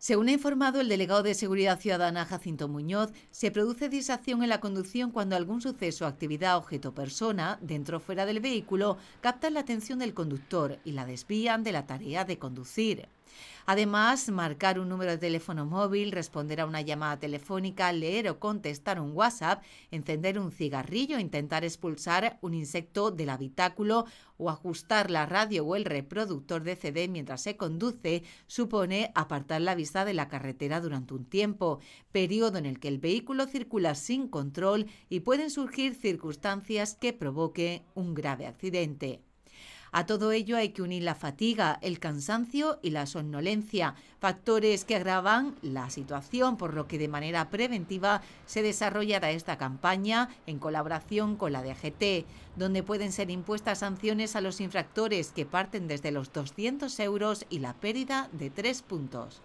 Según ha informado el delegado de Seguridad Ciudadana Jacinto Muñoz, se produce disacción en la conducción cuando algún suceso, actividad, objeto, persona, dentro o fuera del vehículo, captan la atención del conductor y la desvían de la tarea de conducir. Además, marcar un número de teléfono móvil, responder a una llamada telefónica, leer o contestar un WhatsApp, encender un cigarrillo, intentar expulsar un insecto del habitáculo o ajustar la radio o el reproductor de CD mientras se conduce supone apartar la vista de la carretera durante un tiempo, periodo en el que el vehículo circula sin control y pueden surgir circunstancias que provoquen un grave accidente. A todo ello hay que unir la fatiga, el cansancio y la somnolencia, factores que agravan la situación, por lo que de manera preventiva se desarrollará esta campaña en colaboración con la DGT, donde pueden ser impuestas sanciones a los infractores que parten desde los 200 euros y la pérdida de tres puntos.